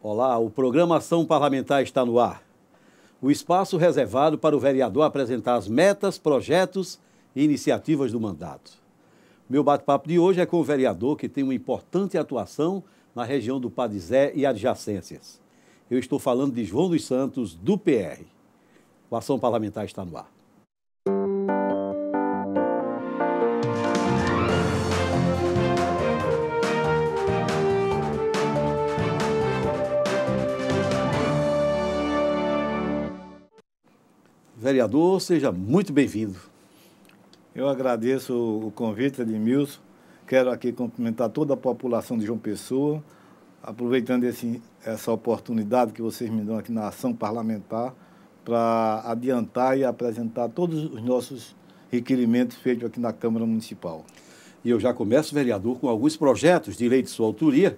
Olá, o programa Ação Parlamentar está no ar. O espaço reservado para o vereador apresentar as metas, projetos e iniciativas do mandato. Meu bate-papo de hoje é com o vereador que tem uma importante atuação na região do Padizé e adjacências. Eu estou falando de João dos Santos, do PR. O Ação Parlamentar está no ar. Vereador, seja muito bem-vindo. Eu agradeço o convite, Edmilson. Quero aqui cumprimentar toda a população de João Pessoa, aproveitando esse, essa oportunidade que vocês me dão aqui na ação parlamentar para adiantar e apresentar todos os nossos requerimentos feitos aqui na Câmara Municipal. E eu já começo, vereador, com alguns projetos de lei de sua autoria,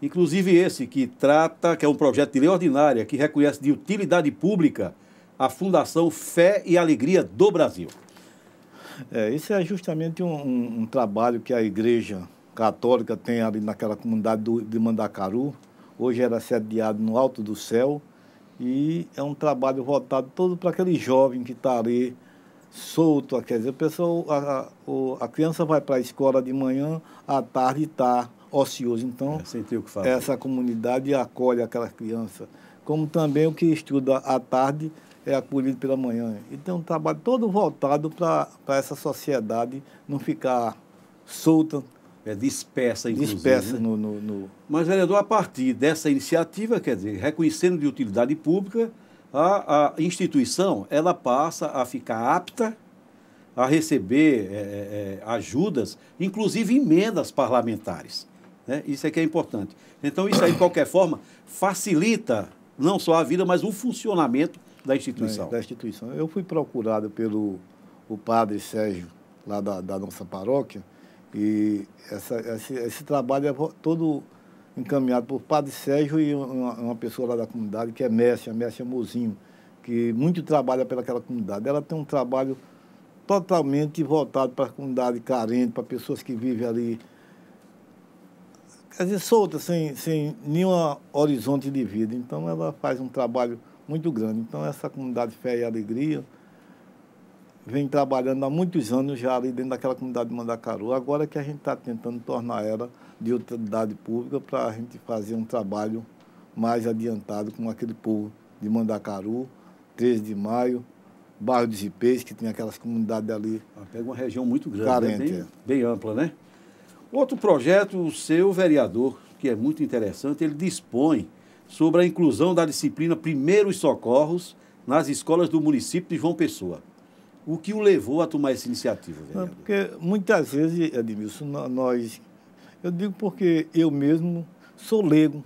inclusive esse que trata, que é um projeto de lei ordinária que reconhece de utilidade pública a Fundação Fé e Alegria do Brasil. É, esse é justamente um, um, um, trabalho que a Igreja Católica tem ali naquela comunidade do, de Mandacaru. Hoje era sediado no Alto do Céu. E é um trabalho voltado todo para aquele jovem que está ali solto. Quer dizer, a, pessoa, a, a, criança vai para a escola de manhã, à tarde está ocioso. Então, é, essa comunidade acolhe aquela criança. Como também o que estuda à tarde é acolhido pela manhã. e tem um trabalho todo voltado para essa sociedade não ficar solta. É dispersa, inclusive. Dispersa né? no, no, no, Mas, vereador, a partir dessa iniciativa, quer dizer, reconhecendo de utilidade pública, a, a instituição ela passa a ficar apta a receber é, é, é ajudas, inclusive emendas parlamentares. Né? Isso é que é importante. Então, isso aí, de qualquer forma, facilita não só a vida, mas o funcionamento da instituição. Da, instituição. Eu fui procurado pelo o padre Sérgio, lá da, da nossa paróquia, e essa, esse, esse, trabalho é todo encaminhado por padre Sérgio e uma, uma pessoa lá da comunidade, que é mestre, a mestre Mozinho, que muito trabalha pelaquela comunidade. Ela tem um trabalho totalmente voltado para a comunidade carente, para pessoas que vivem ali quer dizer, soltas, sem, sem nenhum horizonte de vida. Então, ela faz um trabalho muito grande. Então, essa comunidade Fé e Alegria vem trabalhando há muitos anos já ali dentro daquela comunidade de Mandacaru. Agora que a gente está tentando tornar ela de utilidade pública para a gente fazer um trabalho mais adiantado com aquele povo de Mandacaru, 13 de maio, bairro dos Ipês, que tem aquelas comunidades ali. Ah, pega uma região muito grande, né? bem, é. bem ampla, né? Outro projeto, o seu vereador, que é muito interessante, ele dispõe sobre a inclusão da disciplina Primeiros Socorros nas escolas do município de João Pessoa. O que o levou a tomar essa iniciativa, é, vereador? porque muitas vezes, Edmilson, nós. Eu digo porque eu mesmo sou leigo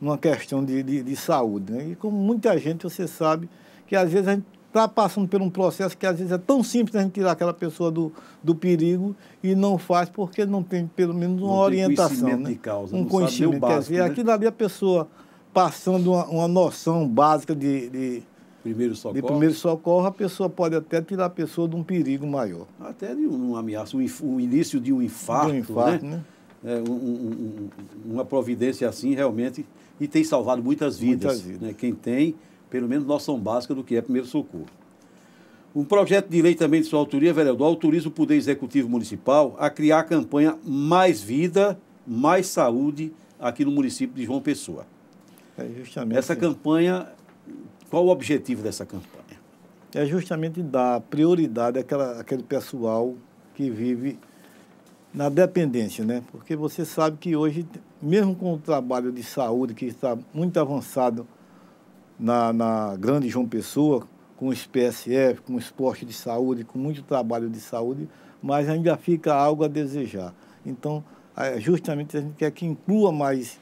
numa questão de, de, de saúde. Né? E como muita gente, você sabe que às vezes a gente está passando por um processo que às vezes é tão simples a gente tirar aquela pessoa do, do perigo e não faz porque não tem pelo menos uma não orientação. Tem conhecimento né? de causa, um não conhecimento. Sabe, básico, Quer dizer, né? aquilo ali a pessoa passando uma, uma noção básica de, de primeiro socorro. De primeiro socorro, a pessoa pode até tirar a pessoa de um perigo maior. Até de uma ameaça, um, um início de um infarto. De um infarto, né? né? É, um, um, uma providência assim, realmente, e tem salvado muitas vidas. Muitas né? vidas. Né? Quem tem, pelo menos, noção básica do que é primeiro socorro. Um projeto de lei também de sua autoria, vereador, autoriza o Poder Executivo Municipal a criar a campanha Mais Vida, Mais Saúde aqui no município de João Pessoa. É justamente Essa campanha, qual o objetivo dessa campanha? É justamente dar prioridade àquela, àquele pessoal que vive na dependência, né? Porque você sabe que hoje, mesmo com o trabalho de saúde que está muito avançado na, na grande João Pessoa, com os PSF, com os postos de saúde, com muito trabalho de saúde, mas ainda fica algo a desejar. Então, é, justamente a gente quer que inclua mais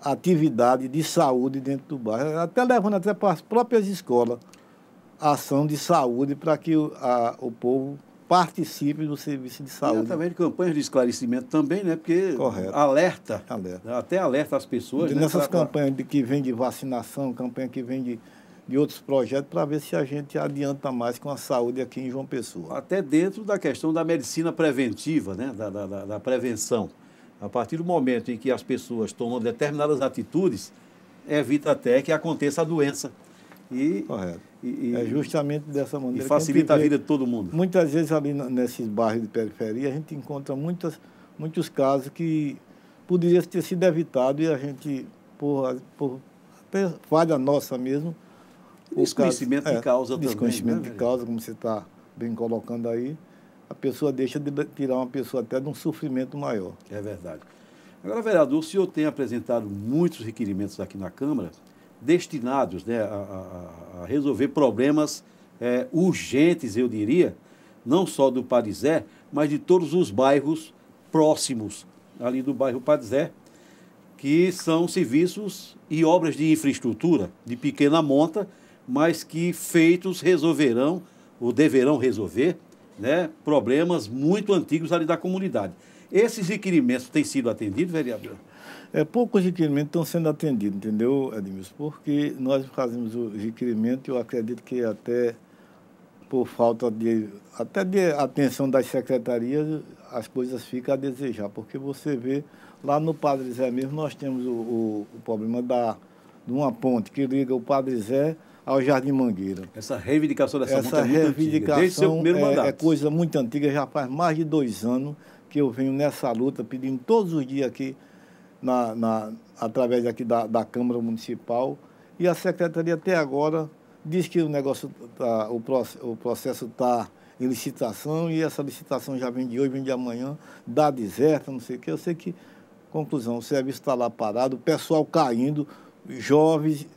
atividade de saúde dentro do bairro, até levando até para as próprias escolas ação de saúde para que o, a, o povo participe do serviço de saúde. também de campanhas de esclarecimento também, né? Porque Correto. alerta, alerta. até alerta as pessoas. Né, nessas campanhas de, que vem de vacinação, campanha que vem de, de outros projetos, para ver se a gente adianta mais com a saúde aqui em João Pessoa. Até dentro da questão da medicina preventiva, né? Da, da, da, da prevenção. A partir do momento em que as pessoas tomam determinadas atitudes, evita até que aconteça a doença. E, Correto. E, e, é justamente dessa maneira. E facilita a, a vida de todo mundo. Muitas vezes ali nesses bairros de periferia a gente encontra muitas, muitos casos que poderiam ter sido evitados e a gente, por, por falha nossa mesmo. Desconhecimento caso, de causa é, também. Desconhecimento né, de causa, como você está bem colocando aí a pessoa deixa de tirar uma pessoa até de um sofrimento maior. É verdade. Agora, vereador, o senhor tem apresentado muitos requerimentos aqui na Câmara destinados né, a, a, a resolver problemas é, urgentes, eu diria, não só do Parizé mas de todos os bairros próximos ali do bairro Parizé que são serviços e obras de infraestrutura de pequena monta, mas que feitos resolverão ou deverão resolver né, problemas muito antigos ali da comunidade. Esses requerimentos têm sido atendidos, vereador? É, poucos requerimentos estão sendo atendidos, entendeu, Edmilson? Porque nós fazemos o requerimento, eu acredito que até por falta de, até de atenção das secretarias, as coisas ficam a desejar, porque você vê, lá no Padre Zé mesmo, nós temos o, o, o problema da, de uma ponte que liga o Padre Zé ao Jardim Mangueira. Essa reivindicação dessa Essa monta é reivindicação desde seu primeiro mandato. É, é coisa muito antiga, já faz mais de dois anos que eu venho nessa luta, pedindo todos os dias aqui, na, na através aqui da, da, Câmara Municipal. E a secretaria até agora diz que o negócio, tá, o, o processo está em licitação e essa licitação já vem de hoje, vem de amanhã, dá deserta, não sei o quê. Eu sei que, conclusão, o serviço está lá parado, o pessoal caindo, jovens,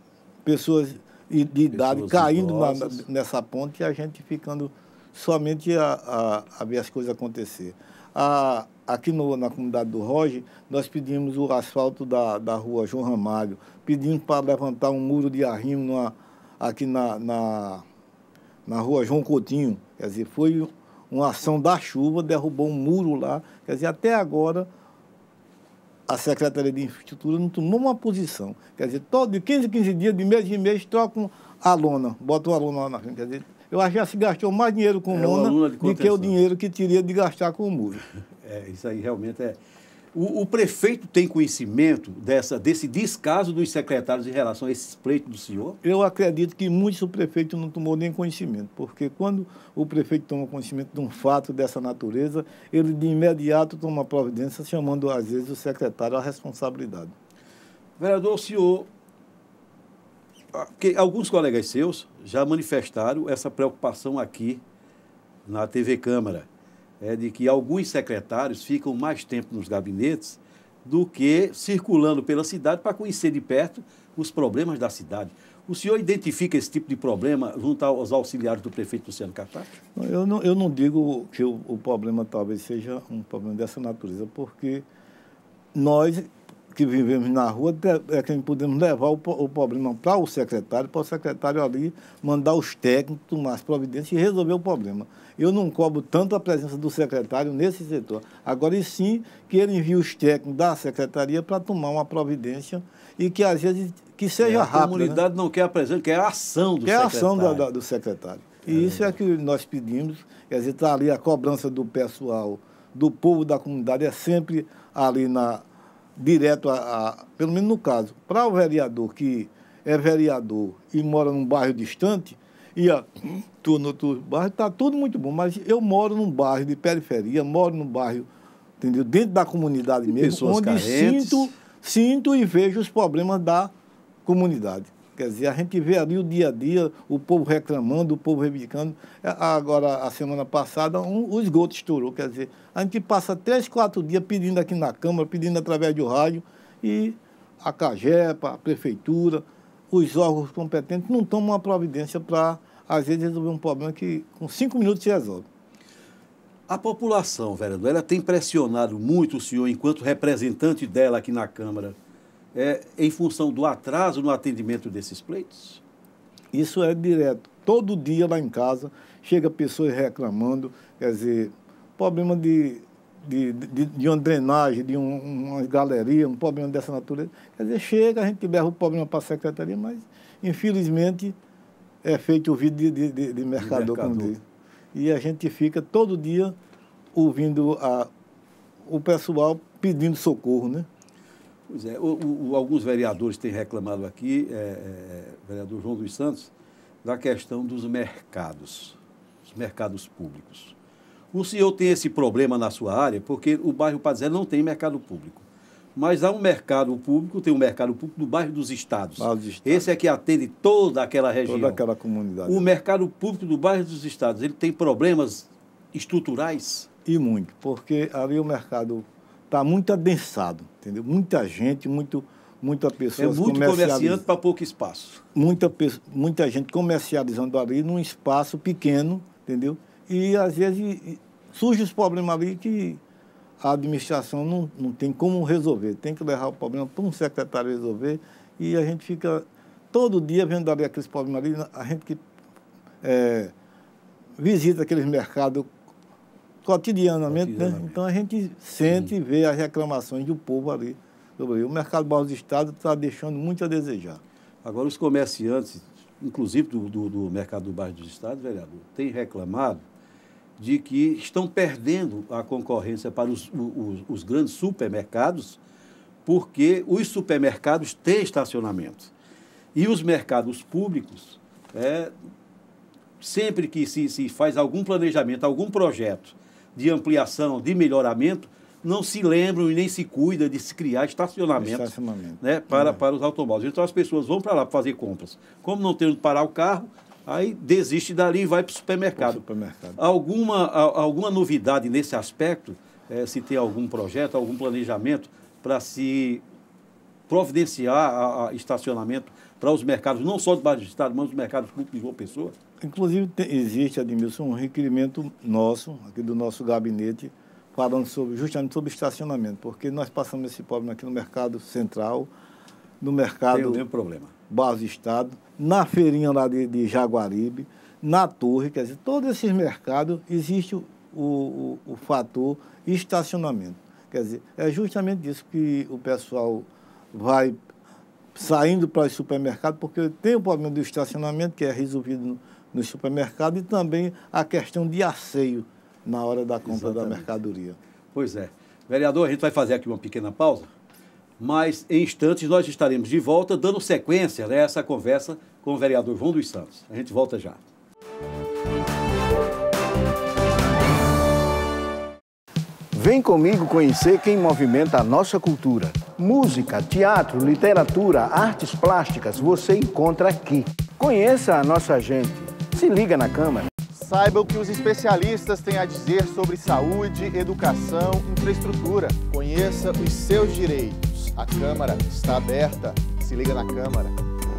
pessoas e de idade caindo na, nessa ponte e a gente ficando somente a, a, a ver as coisas acontecer. A, aqui no, na comunidade do Roge, nós pedimos o asfalto da, da rua João Ramalho, pedimos para levantar um muro de arrimo numa, aqui na, na, na rua João Coutinho. Quer dizer, foi uma ação da chuva, derrubou um muro lá. Quer dizer, até agora a Secretaria de Infraestrutura não tomou uma posição. Quer dizer, todo, de 15 em 15 dias, de mês em mês, trocam a lona, botam a lona lá na frente. Quer dizer, eu acho que já se gastou mais dinheiro com é lona é do que o dinheiro que teria de gastar com o muro. É, isso aí realmente é, o, o, prefeito tem conhecimento dessa, desse descaso dos secretários em relação a esse pleito do senhor? Eu acredito que muitos o prefeito não tomou nem conhecimento, porque quando o prefeito toma conhecimento de um fato dessa natureza, ele de imediato toma providência, chamando às vezes o secretário à responsabilidade. Vereador, o senhor. Porque ah, alguns colegas seus já manifestaram essa preocupação aqui na TV Câmara é de que alguns secretários ficam mais tempo nos gabinetes do que circulando pela cidade para conhecer de perto os problemas da cidade. O senhor identifica esse tipo de problema junto aos auxiliares do prefeito Luciano Catar? Eu não, eu não digo que o, o problema talvez seja um problema dessa natureza, porque nós que vivemos na rua é que podemos levar o, o problema para o secretário, para o secretário ali mandar os técnicos tomar as providências e resolver o problema. Eu não cobro tanto a presença do secretário nesse setor. Agora, e sim que ele envie os técnicos da secretaria para tomar uma providência e que, às vezes, que seja é, a rápido. A né? comunidade né? não quer a presença, quer a ação do quer secretário. Quer a ação do secretário. E é. isso é que nós pedimos, quer dizer, está ali a cobrança do pessoal, do povo da comunidade, é sempre ali na, direto a, a pelo menos no caso, para o vereador que é vereador e mora num bairro distante, e a no outro bairro, está tudo muito bom. Mas eu moro num bairro de periferia, moro num bairro, entendeu? Dentro da comunidade mesmo, onde carentes. sinto, sinto e vejo os problemas da comunidade. Quer dizer, a gente vê ali o dia a dia, o povo reclamando, o povo reivindicando. É, agora, a semana passada, um, o esgoto estourou. Quer dizer, a gente passa três, quatro dias pedindo aqui na Câmara, pedindo através do rádio, e a CAGEPA, a Prefeitura, os órgãos competentes não tomam uma providência para, às vezes, resolver um problema que com cinco minutos se resolve. A população, vereador, ela tem pressionado muito o senhor enquanto representante dela aqui na Câmara é, em função do atraso no atendimento desses pleitos? Isso é direto. Todo dia lá em casa chega pessoas reclamando, quer dizer, problema de, de, de, de uma drenagem, de um, uma galeria, um problema dessa natureza. Quer dizer, chega, a gente berra o problema para a secretaria, mas infelizmente é feito o vídeo de, de, de, mercador, de mercador. como E a gente fica todo dia ouvindo a, o pessoal pedindo socorro, né? Pois é, o, o, alguns vereadores têm reclamado aqui, é, é, vereador João dos Santos, da questão dos mercados, os mercados públicos. O senhor tem esse problema na sua área, porque o bairro Pazé não tem mercado público. Mas há um mercado público, tem um mercado público do bairro dos Estados. Bairro dos Estados. Esse é que atende toda aquela região. Toda aquela comunidade. O mercado público do bairro dos Estados, ele tem problemas estruturais? E muito, porque havia o mercado está muito adensado, entendeu? Muita gente, muito, muita pessoa. É muito comerciante para pouco espaço. Muita, muita gente comercializando ali num espaço pequeno, entendeu? E às vezes surge os problemas ali que a administração não, não tem como resolver. Tem que levar o problema para um secretário resolver e a gente fica todo dia vendo ali aqueles problemas ali, a gente que é, visita aqueles mercados cotidianamente, cotidianamente. Né? Então a gente sente e vê as reclamações do povo ali. Sobre o mercado barro do Estado está deixando muito a desejar. Agora, os comerciantes, inclusive do, do, do mercado do bairro do Estado, vereador, têm reclamado de que estão perdendo a concorrência para os, os, os grandes supermercados, porque os supermercados têm estacionamento. E os mercados públicos, é, sempre que se, se faz algum planejamento, algum projeto de ampliação, de melhoramento, não se lembram e nem se cuida de se criar estacionamentos Estacionamento. né, para, é. para os automóveis. Então as pessoas vão para lá fazer compras. Como não tem onde parar o carro, aí desiste dali e vai para o supermercado. supermercado. Alguma, a, alguma novidade nesse aspecto? É, se tem algum projeto, algum planejamento para se providenciar a, a estacionamento para os mercados, não só do Bairro do Estado, mas os mercados públicos de João Pessoa? Inclusive, existe, Admilson, um requerimento nosso, aqui do nosso gabinete, falando sobre, justamente sobre estacionamento, porque nós passamos esse problema aqui no mercado central, no mercado tem problema. base estado, na feirinha lá de, de, Jaguaribe, na torre, quer dizer, todos esses mercados existe o, o, o fator estacionamento. Quer dizer, é justamente isso que o pessoal vai saindo para os supermercados, porque tem o problema do estacionamento que é resolvido no supermercado e também a questão de asseio na hora da compra Exatamente. da mercadoria. Pois é. Vereador, a gente vai fazer aqui uma pequena pausa, mas em instantes nós estaremos de volta dando sequência né, a essa conversa com o vereador João dos Santos. A gente volta já. Vem comigo conhecer quem movimenta a nossa cultura. Música, teatro, literatura, artes plásticas, você encontra aqui. Conheça a nossa gente se liga na Câmara. Saiba o que os especialistas têm a dizer sobre saúde, educação, infraestrutura. Conheça os seus direitos. A Câmara está aberta. Se liga na Câmara.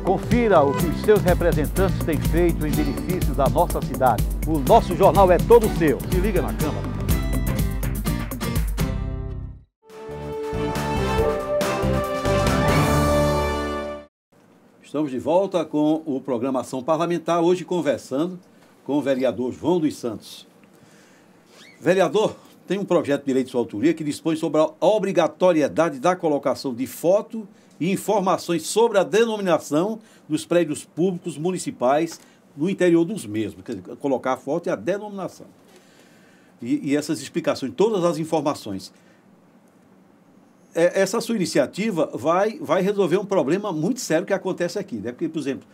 Confira o que os seus representantes têm feito em benefício da nossa cidade. O nosso jornal é todo seu. Se liga na Câmara. Estamos de volta com o Programação Parlamentar, hoje conversando com o vereador João dos Santos. Vereador, tem um projeto de direito de sua autoria que dispõe sobre a obrigatoriedade da colocação de foto e informações sobre a denominação dos prédios públicos municipais no interior dos mesmos. Quer dizer, colocar a foto e a denominação. E, e essas explicações, todas as informações é, essa sua iniciativa vai, vai resolver um problema muito sério que acontece aqui. Né? Porque, por exemplo,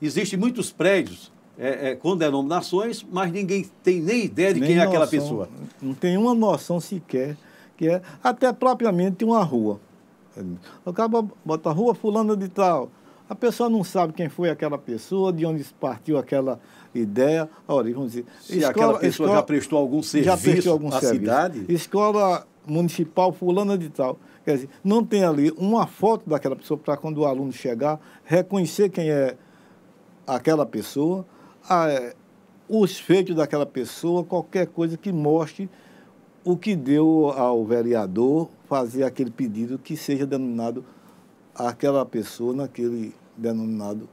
existem muitos prédios é, é, com denominações, mas ninguém tem nem ideia de nem quem noção, é aquela pessoa. Não tem uma noção sequer, que é até propriamente uma rua. Acaba bota a rua fulana de tal. A pessoa não sabe quem foi aquela pessoa, de onde partiu aquela ideia. Olha, vamos dizer, se escola, aquela pessoa escola, já prestou algum serviço prestou algum à serviço. cidade. Escola municipal fulana de tal. Quer dizer, não tem ali uma foto daquela pessoa para quando o aluno chegar, reconhecer quem é aquela pessoa, a, os feitos daquela pessoa, qualquer coisa que mostre o que deu ao vereador fazer aquele pedido que seja denominado aquela pessoa naquele denominado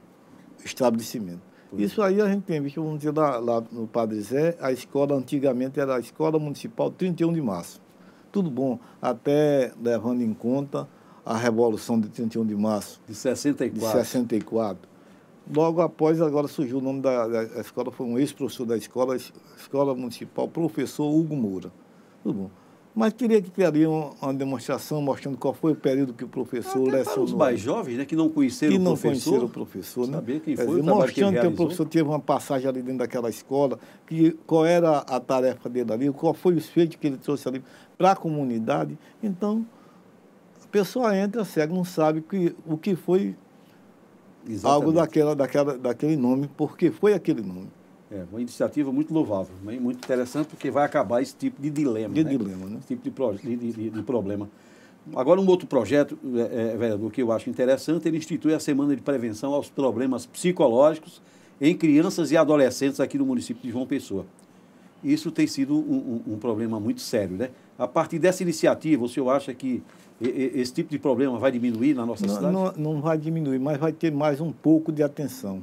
estabelecimento. Isso aí a gente tem visto, vamos dizer, lá, lá no Padre Zé, a escola antigamente era a Escola Municipal 31 de Março tudo bom, até levando em conta a Revolução de 31 de Março. De 64. De 64. Logo após, agora surgiu o nome da, da escola, foi um ex-professor da escola, Escola Municipal, professor Hugo Moura. Tudo bom. Mas queria que criaria uma demonstração mostrando qual foi o período que o professor Até lecionou. Para os mais jovens, né, que não conheceram que o professor. Que não conheceram o professor. Né? Saber quem foi, dizer, o mostrando que, que, o professor teve uma passagem ali dentro daquela escola, que, qual era a tarefa dele ali, qual foi o feitos que ele trouxe ali para a comunidade. Então, a pessoa entra cega, não sabe que, o que foi Exatamente. algo daquela, daquela, daquele nome, porque foi aquele nome. É, uma iniciativa muito louvável, né, muito interessante, porque vai acabar esse tipo de dilema. De né? dilema, né? Esse tipo de, pro... de, de, de problema. Agora, um outro projeto, é, é, vereador, que eu acho interessante, ele institui a Semana de Prevenção aos Problemas Psicológicos em Crianças e Adolescentes aqui no município de João Pessoa. Isso tem sido um, um, um problema muito sério, né? a partir dessa iniciativa, o senhor acha que esse tipo de problema vai diminuir na nossa não, cidade? Não, não vai diminuir, mas vai ter mais um pouco de atenção.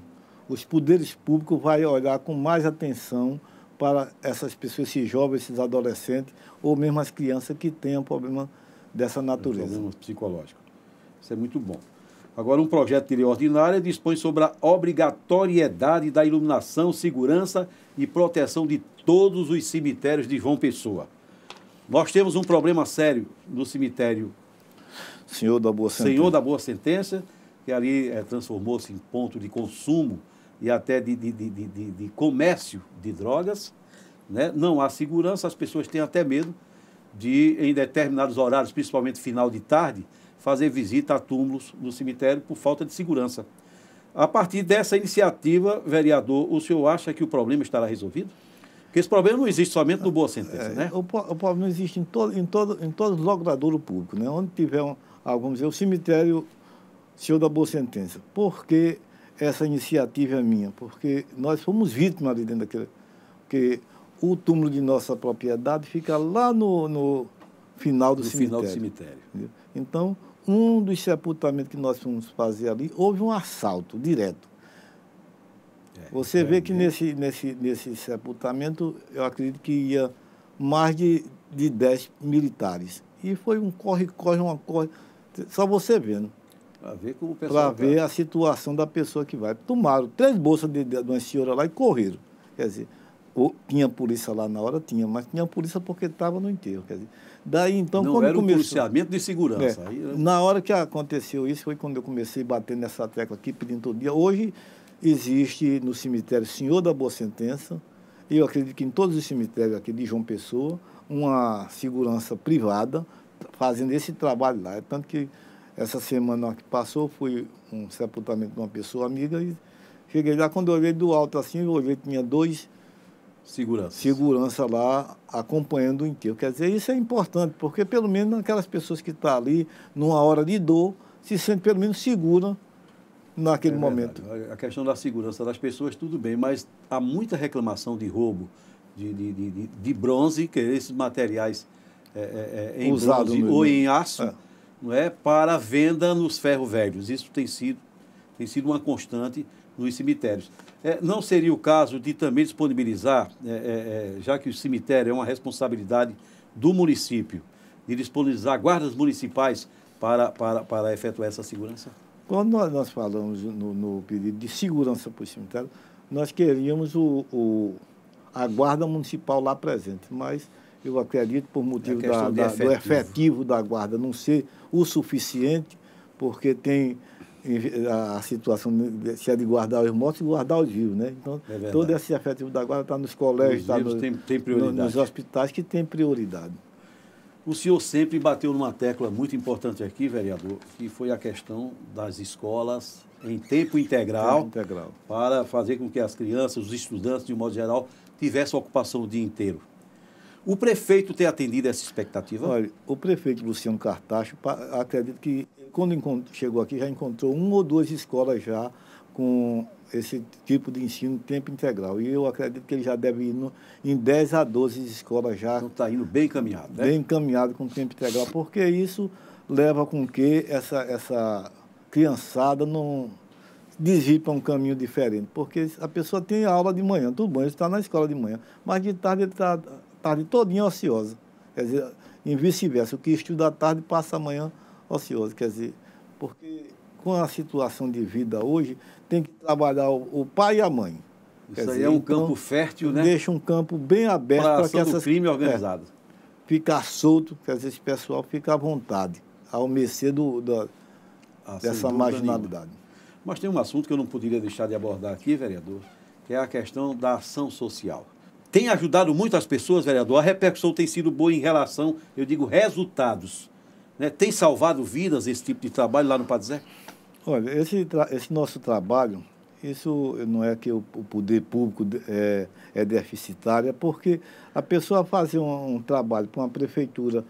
Os poderes públicos vão olhar com mais atenção para essas pessoas, esses jovens, esses adolescentes, ou mesmo as crianças que tenham problema dessa natureza. Um problema psicológico. Isso é muito bom. Agora, um projeto de lei ordinária dispõe sobre a obrigatoriedade da iluminação, segurança e proteção de todos os cemitérios de João Pessoa. Nós temos um problema sério no cemitério. Senhor da Boa Sentença. Senhor da Boa Sentença, que ali é, transformou-se em ponto de consumo e até de, de, de, de, de comércio de drogas. Né? Não há segurança, as pessoas têm até medo de, em determinados horários, principalmente final de tarde, fazer visita a túmulos no cemitério por falta de segurança. A partir dessa iniciativa, vereador, o senhor acha que o problema estará resolvido? Porque esse problema não existe somente no Boa Sentença, é, né? O, o, problema existe em, todo, em, todo, em todos os logradouros públicos, né? Onde tiver, um, ah, o cemitério Senhor da Boa Sentença. Por que essa iniciativa é minha? Porque nós fomos vítimas ali dentro daquele... Porque o túmulo de nossa propriedade fica lá no, no final do no cemitério. final do cemitério. Entendeu? Então, um dos sepultamentos que nós fomos fazer ali, houve um assalto direto. Você vê que é, é. nesse, nesse, nesse sepultamento, eu acredito que ia mais de, de 10 militares. E foi um corre-corre, uma corre. Só você vendo. Para ver como o pessoal. Para ver tá. a situação da pessoa que vai. Tomaram três bolsas de, de, uma senhora lá e correram. Quer dizer, ou, tinha polícia lá na hora, tinha, mas tinha polícia porque estava no enterro. Quer dizer, daí então. Não quando era começou, um policiamento de segurança. É, aí, Na hora que aconteceu isso, foi quando eu comecei batendo nessa tecla aqui, pedindo todo dia. Hoje existe no cemitério Senhor da Boa Sentença, eu acredito que em todos os cemitérios aqui de João Pessoa, uma segurança privada fazendo esse trabalho lá. É tanto que essa semana que passou foi um sepultamento de uma pessoa amiga e cheguei lá, quando eu olhei do alto assim, eu olhei que tinha dois segurança segurança lá acompanhando o enterro. Quer dizer, isso é importante, porque pelo menos aquelas pessoas que estão tá ali, numa hora de dor, se sentem pelo menos seguras naquele é momento. A questão da segurança das pessoas, tudo bem, mas há muita reclamação de roubo de, de, de, de bronze, que é esses materiais é, é, é em Usado bronze ou em aço, é. não é, para venda nos ferros velhos. Isso tem sido, tem sido uma constante nos cemitérios. É, não seria o caso de também disponibilizar, já que o cemitério é uma responsabilidade do município, de disponibilizar guardas municipais para, para, para efetuar essa segurança? Quando nós, nós falamos no, no, período de segurança para o cemitério, nós queríamos o, o, a guarda municipal lá presente, mas eu acredito, por motivo da, da, efetivo. do efetivo da guarda não ser o suficiente, porque tem a situação se é de guardar os mortos e guardar os vivos, né? Então, é todo esse efetivo da guarda está nos colégios, está no, nos hospitais que tem prioridade. O senhor sempre bateu numa tecla muito importante aqui, vereador, que foi a questão das escolas em tempo integral, tempo integral. para fazer com que as crianças, os estudantes, de um modo geral, tivessem ocupação o dia inteiro. O prefeito tem atendido essa expectativa? Olha, o prefeito Luciano Cartacho, acredito que quando chegou aqui já encontrou uma ou duas escolas já com esse tipo de ensino tempo integral. E eu acredito que ele já deve ir no, em 10 a 12 escolas já. Então está indo bem encaminhado, né? Bem encaminhado com tempo integral, porque isso leva com que essa, essa criançada não desvie para um caminho diferente. Porque a pessoa tem aula de manhã, tudo bem, ele está na escola de manhã, mas de tarde ele está tarde todinha ociosa. Quer dizer, em vice-versa, o que estuda à tarde passa amanhã ocioso. Quer dizer, porque com a situação de vida hoje, tem que trabalhar o, o pai e a mãe. Isso aí é um então, campo fértil, né? Deixa um campo bem aberto para que essas crime é, organizado. É, ficar solto, quer dizer, esse pessoal fica à vontade, ao mercê do, do ah, dessa marginalidade. Nenhuma. Mas tem um assunto que eu não poderia deixar de abordar aqui, vereador, que é a questão da ação social. Tem ajudado muitas pessoas, vereador. A repercussão tem sido boa em relação, eu digo, resultados. Né? Tem salvado vidas esse tipo de trabalho lá no Padre Zé? Olha, esse, esse nosso trabalho, isso não é que o, o poder público é, é, deficitário, é porque a pessoa fazer um, um trabalho para uma prefeitura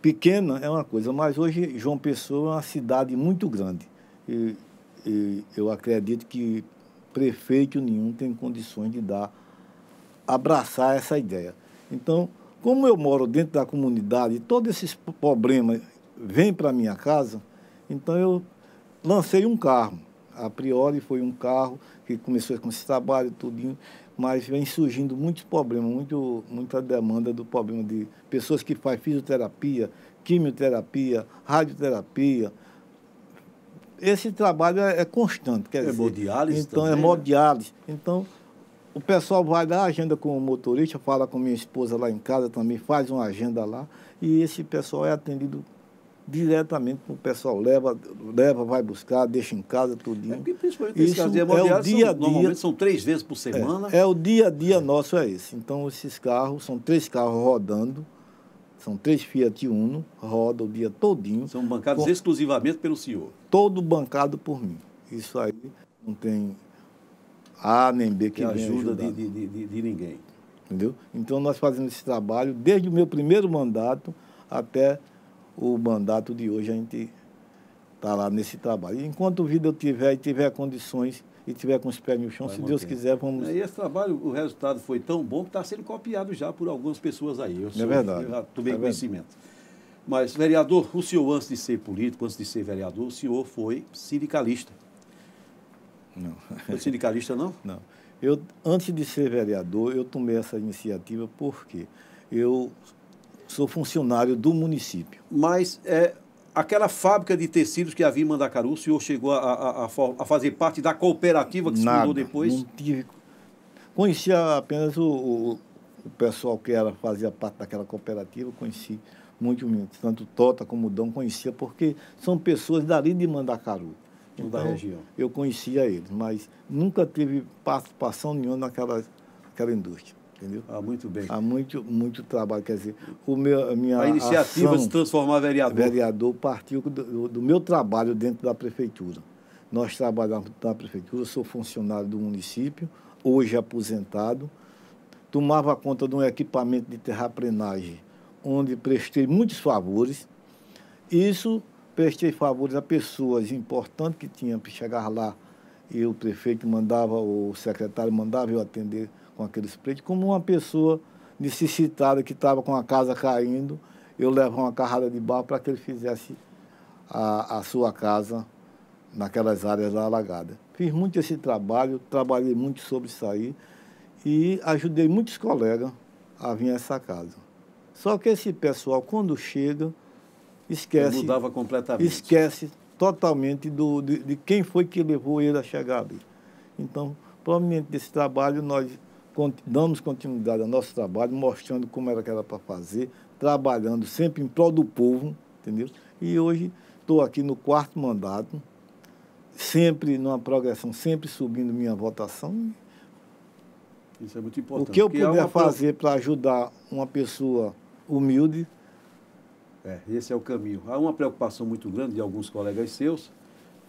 pequena é uma coisa, mas hoje João Pessoa é uma cidade muito grande. E, e eu acredito que prefeito nenhum tem condições de dar, abraçar essa ideia. Então, como eu moro dentro da comunidade, e todos esses problemas vêm para minha casa, então eu lancei um carro. A priori foi um carro que começou com esse trabalho, tudinho, mas vem surgindo muitos problemas, muito, muita demanda do problema de pessoas que fazem fisioterapia, quimioterapia, radioterapia. Esse trabalho é, é constante. Quer hemodiálise é dizer, Então, é hemodiálise. Né? Então, o pessoal vai dar agenda com o motorista, fala com minha esposa lá em casa também, faz uma agenda lá, e esse pessoal é atendido diretamente para o pessoal. Leva, leva, vai buscar, deixa em casa, tudinho. É, principalmente Isso casos de é o dia a dia. Normalmente são três vezes por semana. É, é o dia a dia é. nosso, é esse. Então, esses carros, são três carros rodando. São três Fiat Uno, roda o dia todinho. São bancados com, exclusivamente pelo senhor? Todo bancado por mim. Isso aí não tem A nem B que, ajuda ajuda de, de, de, de ninguém. Entendeu? Então, nós fazemos esse trabalho desde o meu primeiro mandato até o mandato de hoje a gente está lá nesse trabalho. Enquanto vida eu tiver e tiver condições e tiver com os pés no chão, Vai se manter. Deus quiser, vamos. É, e esse trabalho, o resultado foi tão bom que está sendo copiado já por algumas pessoas aí. Eu é sou, é verdade. Eu já tomei é conhecimento. Verdade. Mas, vereador, o senhor, antes de ser político, antes de ser vereador, o senhor foi sindicalista. Não. Foi sindicalista, não? Não. Eu, antes de ser vereador, eu tomei essa iniciativa porque eu sou funcionário do município. Mas é, aquela fábrica de tecidos que havia em Mandacaru, o senhor chegou a, a, a, fazer parte da cooperativa que Nada, se mudou depois? Não tive. Conhecia apenas o, o, o, pessoal que era, fazia parte daquela cooperativa, conheci muito menos. Tanto Tota como Dom conhecia, porque são pessoas dali de Mandacaru. Então, da região. Eu conhecia eles, mas nunca tive participação nenhuma naquela, naquela indústria. Entendeu? Ah, muito bem. Há ah, muito, muito trabalho. Quer dizer, o meu, a minha. A iniciativa ação, de se transformar vereador. Vereador partiu do, do meu trabalho dentro da prefeitura. Nós trabalhamos na prefeitura, sou funcionário do município, hoje aposentado. Tomava conta de um equipamento de terraplenagem, onde prestei muitos favores. Isso, prestei favores a pessoas importantes que tinham, que chegar lá e o prefeito mandava, o secretário mandava eu atender com aqueles pleitos, como uma pessoa necessitada que estava com a casa caindo, eu levava uma carrada de barro para que ele fizesse a, a sua casa naquelas áreas lá alagadas. Fiz muito esse trabalho, trabalhei muito sobre isso aí e ajudei muitos colegas a vir a essa casa. Só que esse pessoal, quando chega, esquece. Mudava completamente. Esquece totalmente do, de, de, quem foi que levou ele a chegar ali. Então, provavelmente desse trabalho, nós damos continuidade ao nosso trabalho, mostrando como era que era para fazer, trabalhando sempre em prol do povo, entendeu? E hoje estou aqui no quarto mandato, sempre numa progressão, sempre subindo minha votação. Isso é muito importante. O que eu é puder é uma... fazer para ajudar uma pessoa humilde. É, esse é o caminho. Há uma preocupação muito grande de alguns colegas seus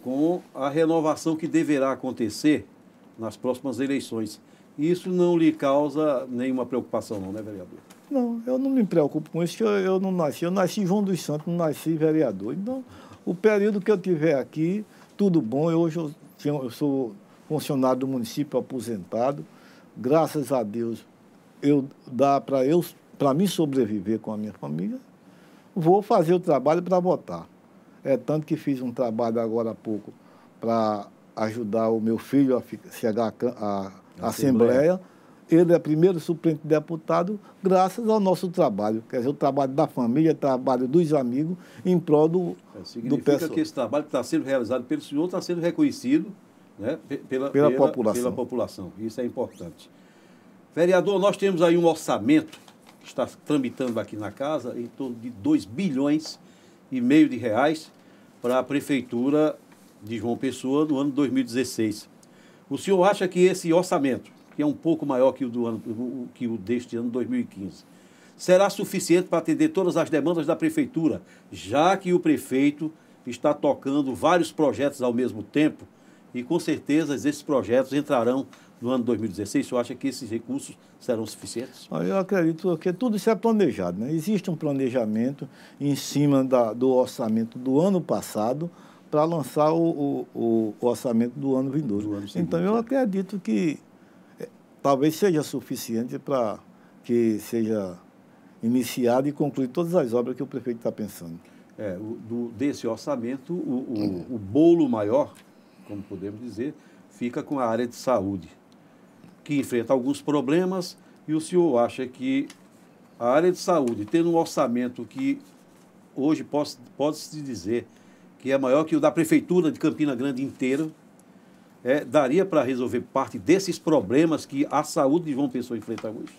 com a renovação que deverá acontecer nas próximas eleições. Isso não lhe causa nenhuma preocupação, não, né, vereador? Não, eu não me preocupo com isso, eu, eu não nasci. Eu nasci João dos Santos, não nasci vereador. Então, o período que eu tiver aqui, tudo bom. Eu, hoje eu, eu sou funcionário do município aposentado. Graças a Deus, eu dá para eu para mim sobreviver com a minha família. Vou fazer o trabalho para votar. É tanto que fiz um trabalho agora há pouco para ajudar o meu filho a chegar a, Assembleia. Assembleia. Ele é primeiro suplente deputado, graças ao nosso trabalho, quer dizer, o trabalho da família, o trabalho dos amigos, em prol do, é, significa do pessoal. que esse trabalho que está sendo realizado pelo senhor está sendo reconhecido né, pela, pela, pela, população. pela população. Isso é importante. Vereador, nós temos aí um orçamento que está tramitando aqui na casa em torno de 2 bilhões e meio de reais para a Prefeitura de João Pessoa no ano 2016. O senhor acha que esse orçamento, que é um pouco maior que o, do ano, que o deste ano 2015, será suficiente para atender todas as demandas da prefeitura, já que o prefeito está tocando vários projetos ao mesmo tempo e com certeza esses projetos entrarão no ano 2016. O senhor acha que esses recursos serão suficientes? Ah, eu acredito que tudo isso é planejado. Né? Existe um planejamento em cima da, do orçamento do ano passado para lançar o, o, o, orçamento do ano vindouro. Do ano então, eu acredito que é, talvez seja suficiente para que seja iniciado e concluído todas as obras que o prefeito está pensando. É, o, do, desse orçamento, o, o, hum. o, bolo maior, como podemos dizer, fica com a área de saúde, que enfrenta alguns problemas e o senhor acha que a área de saúde, tendo um orçamento que hoje pode-se dizer que é maior que o da Prefeitura de Campina Grande inteira, é, daria para resolver parte desses problemas que a saúde de João Pessoa enfrenta hoje?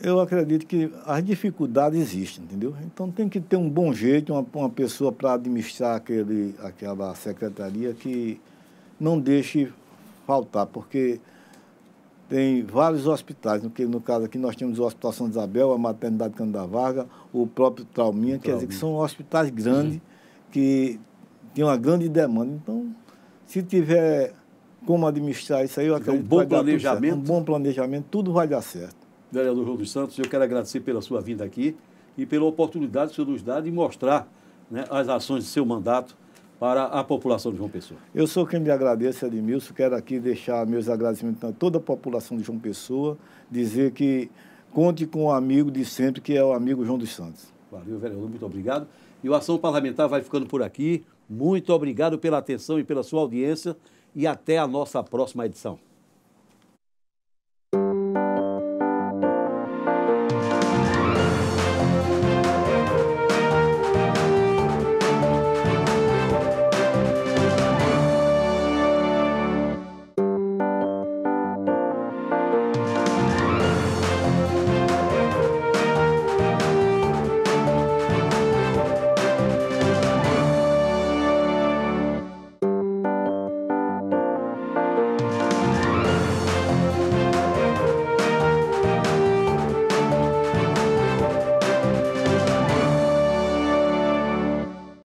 Eu acredito que as dificuldades existem, entendeu? Então tem que ter um bom jeito, uma, uma pessoa para administrar aquele, aquela secretaria que não deixe faltar, porque tem vários hospitais, no caso aqui nós temos o Hospital São Isabel, a Maternidade Cândida Varga, o próprio Trauminha, Trauminha, quer dizer que são hospitais grandes que tem uma grande demanda. Então, se tiver como administrar isso aí, eu acredito um bom que planejamento. Um bom planejamento, tudo vai dar certo. Vereador João dos Santos, eu quero agradecer pela sua vinda aqui e pela oportunidade que o senhor nos dá de mostrar né, as ações de seu mandato para a população de João Pessoa. Eu sou quem lhe agradece, Edmilson. Quero aqui deixar meus agradecimentos a toda a população de João Pessoa, dizer que conte com o um amigo de sempre, que é o amigo João dos Santos. Valeu, vereador. Muito obrigado. E o Ação Parlamentar vai ficando por aqui. Muito obrigado pela atenção e pela sua audiência e até a nossa próxima edição.